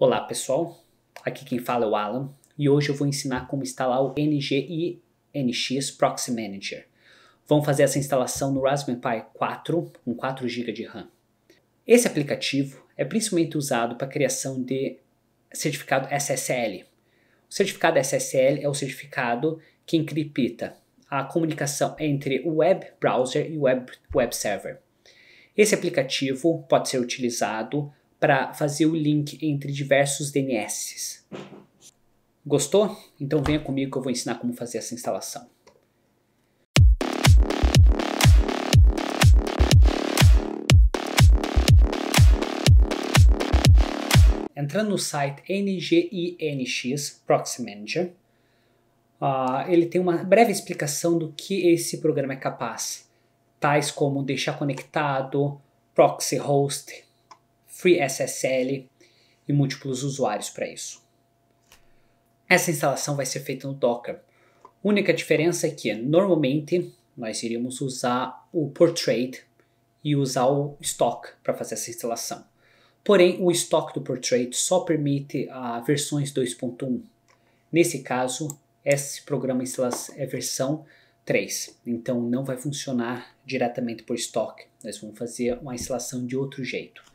Olá pessoal, aqui quem fala é o Alan e hoje eu vou ensinar como instalar o NGINX NX Proxy Manager. Vamos fazer essa instalação no Raspberry Pi 4 com 4 GB de RAM. Esse aplicativo é principalmente usado para a criação de certificado SSL. O certificado SSL é o certificado que encripta a comunicação entre o web browser e o web, web server. Esse aplicativo pode ser utilizado para fazer o link entre diversos DNS. Gostou? Então venha comigo que eu vou ensinar como fazer essa instalação. Entrando no site NGINX Proxy Manager, uh, ele tem uma breve explicação do que esse programa é capaz, tais como deixar conectado, proxy host, FreeSSL e múltiplos usuários para isso. Essa instalação vai ser feita no Docker. Única diferença é que normalmente nós iríamos usar o Portrait e usar o Stock para fazer essa instalação. Porém, o Stock do Portrait só permite a versões 2.1. Nesse caso, esse programa é versão 3, então não vai funcionar diretamente por Stock. Nós vamos fazer uma instalação de outro jeito.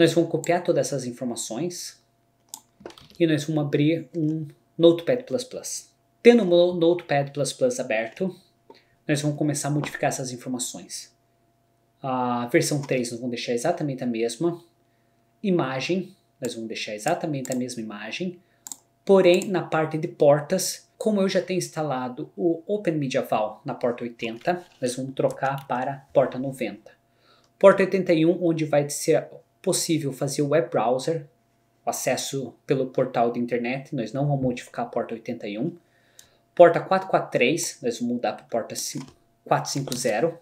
Nós vamos copiar todas essas informações e nós vamos abrir um Notepad++. Tendo o Notepad++ aberto, nós vamos começar a modificar essas informações. A versão 3 nós vamos deixar exatamente a mesma. Imagem, nós vamos deixar exatamente a mesma imagem. Porém, na parte de portas, como eu já tenho instalado o Open Mediaval na porta 80, nós vamos trocar para porta 90. Porta 81, onde vai ser possível fazer o web browser, o acesso pelo portal de internet, nós não vamos modificar a porta 81. Porta 443, nós vamos mudar para porta 450,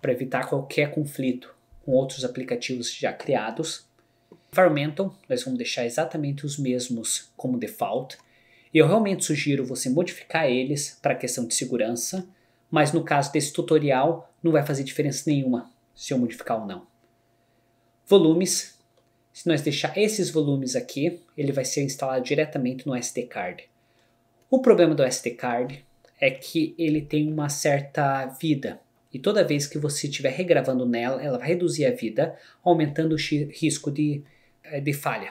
para evitar qualquer conflito com outros aplicativos já criados. Environmental, nós vamos deixar exatamente os mesmos como default. Eu realmente sugiro você modificar eles para questão de segurança, mas no caso desse tutorial não vai fazer diferença nenhuma se eu modificar ou não. Volumes. Se nós deixar esses volumes aqui, ele vai ser instalado diretamente no SD card. O problema do SD card é que ele tem uma certa vida. E toda vez que você estiver regravando nela, ela vai reduzir a vida, aumentando o risco de, eh, de falha.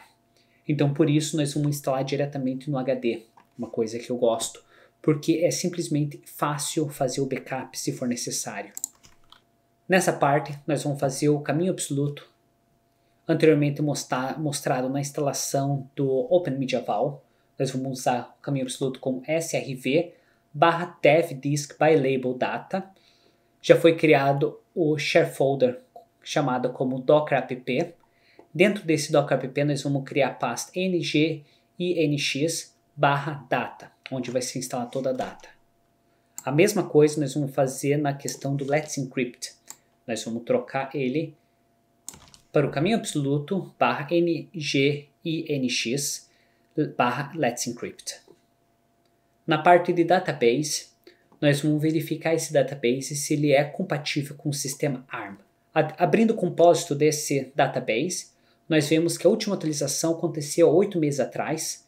Então, por isso, nós vamos instalar diretamente no HD, uma coisa que eu gosto, porque é simplesmente fácil fazer o backup se for necessário. Nessa parte, nós vamos fazer o caminho absoluto anteriormente mostrado na instalação do Open Medieval. Nós vamos usar o caminho absoluto como SRV barra dev disk by label data. Já foi criado o share folder chamado como docker app. Dentro desse docker app nós vamos criar a pasta ng e nx barra data, onde vai se instalar toda a data. A mesma coisa nós vamos fazer na questão do Let's Encrypt. Nós vamos trocar ele para o caminho absoluto barra nginx barra let's encrypt. Na parte de database, nós vamos verificar esse database se ele é compatível com o sistema ARM. Abrindo o compósito desse database, nós vemos que a última atualização aconteceu oito meses atrás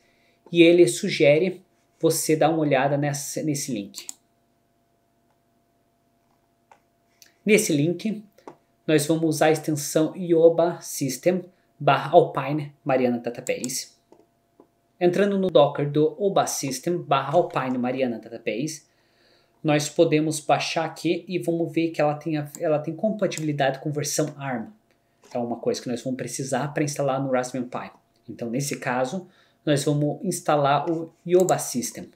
e ele sugere você dar uma olhada nessa, nesse link. Nesse link, nós vamos usar a extensão ioba system barra alpine mariana database. Entrando no docker do oba system barra alpine mariana database, nós podemos baixar aqui e vamos ver que ela tem, a, ela tem compatibilidade com versão ARM. É uma coisa que nós vamos precisar para instalar no Raspberry Pi. Então, nesse caso, nós vamos instalar o Yoba System.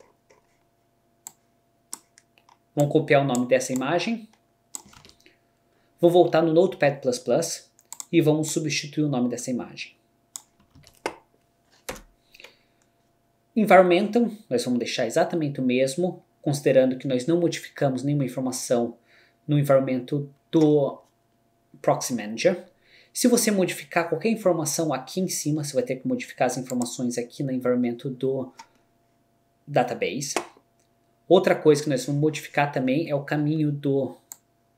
Vamos copiar o nome dessa imagem. Vou voltar no Notepad++ e vamos substituir o nome dessa imagem. Environmental, nós vamos deixar exatamente o mesmo, considerando que nós não modificamos nenhuma informação no environmento do Proxy Manager. Se você modificar qualquer informação aqui em cima, você vai ter que modificar as informações aqui no environmento do database. Outra coisa que nós vamos modificar também é o caminho do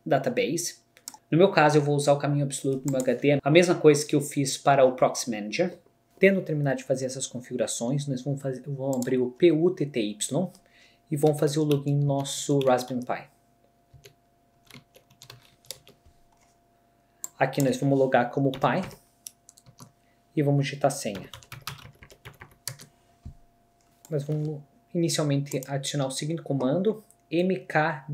database. No meu caso, eu vou usar o caminho absoluto no HD, a mesma coisa que eu fiz para o Proxy Manager. Tendo terminado de fazer essas configurações, nós vamos, fazer, vamos abrir o PUTTY e vamos fazer o login no nosso Raspberry Pi. Aqui nós vamos logar como pai e vamos digitar senha. Nós vamos inicialmente adicionar o seguinte comando mkdar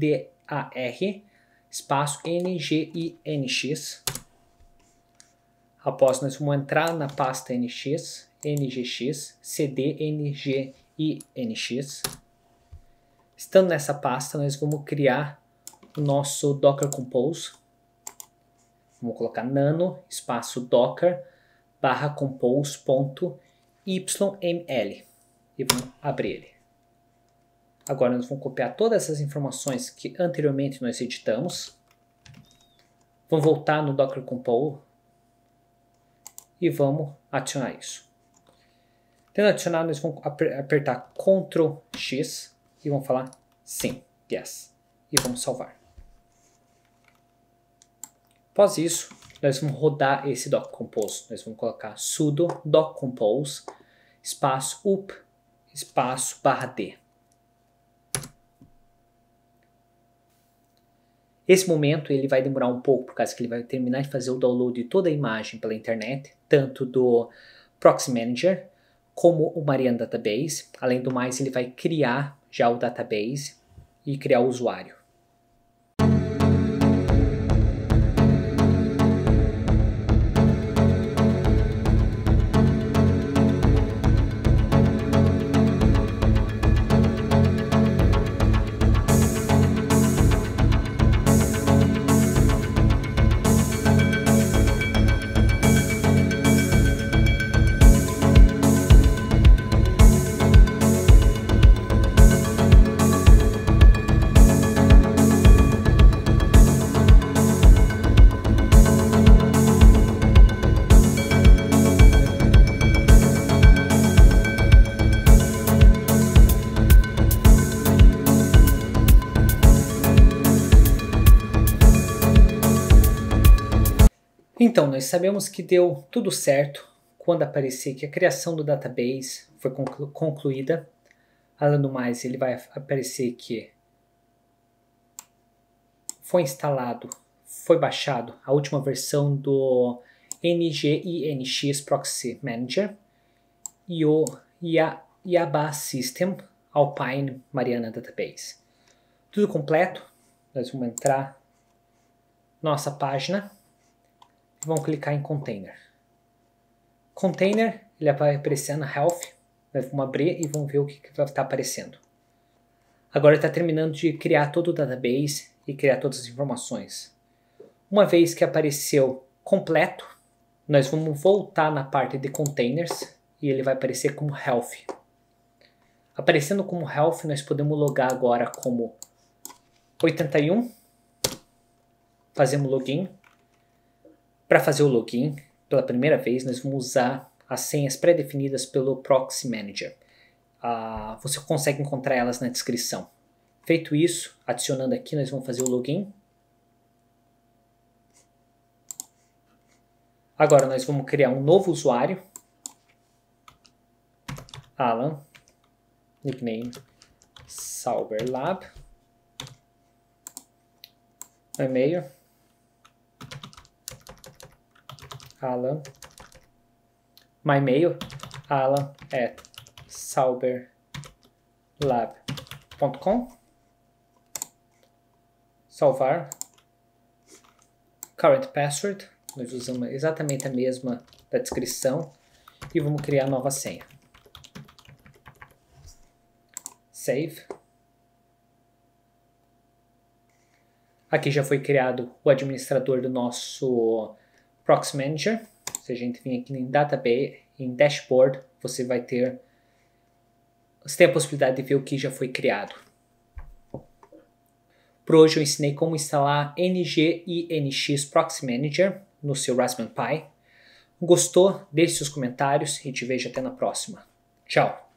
espaço ng e nx. Após nós vamos entrar na pasta nx, ngx, cd, ng e nx. Estando nessa pasta, nós vamos criar o nosso docker compose. Vamos colocar nano espaço docker barra compose.yml e vamos abrir ele. Agora nós vamos copiar todas essas informações que anteriormente nós editamos. Vamos voltar no Docker Compose e vamos adicionar isso. Tendo adicionado, nós vamos apertar Ctrl X e vamos falar sim, yes, e vamos salvar. Após isso, nós vamos rodar esse Docker compose. Nós vamos colocar sudo doc compose espaço up espaço barra d. Esse momento ele vai demorar um pouco, por causa que ele vai terminar de fazer o download de toda a imagem pela internet, tanto do Proxy Manager como o Marian Database. Além do mais, ele vai criar já o database e criar o usuário. Então, nós sabemos que deu tudo certo quando aparecer que a criação do database foi conclu concluída. Além do mais, ele vai aparecer que foi instalado, foi baixado a última versão do NGINX Proxy Manager e, o, Yaba System Alpine Mariana Database. Tudo completo, nós vamos entrar nossa página vão clicar em container. Container, ele vai aparecer na health, vão abrir e vão ver o que, que vai estar tá aparecendo. Agora está terminando de criar todo o database e criar todas as informações. Uma vez que apareceu completo, nós vamos voltar na parte de containers e ele vai aparecer como health. Aparecendo como health, nós podemos logar agora como 81, fazemos login, para fazer o login, pela primeira vez, nós vamos usar as senhas pré-definidas pelo Proxy Manager. Ah, você consegue encontrar elas na descrição. Feito isso, adicionando aqui, nós vamos fazer o login. Agora nós vamos criar um novo usuário. Alan, nickname Sauberlab. E-mail Alan. My mail, alan at sauberlab.com. Salvar. Current password. Nós usamos exatamente a mesma da descrição. E vamos criar nova senha. Save. Aqui já foi criado o administrador do nosso Proxy Manager. Se a gente vir aqui em Database, em Dashboard, você vai ter você tem a possibilidade de ver o que já foi criado. Por hoje eu ensinei como instalar NG e NX Proxy Manager no seu Raspberry Pi. Gostou? Deixe seus comentários e te vejo até na próxima. Tchau!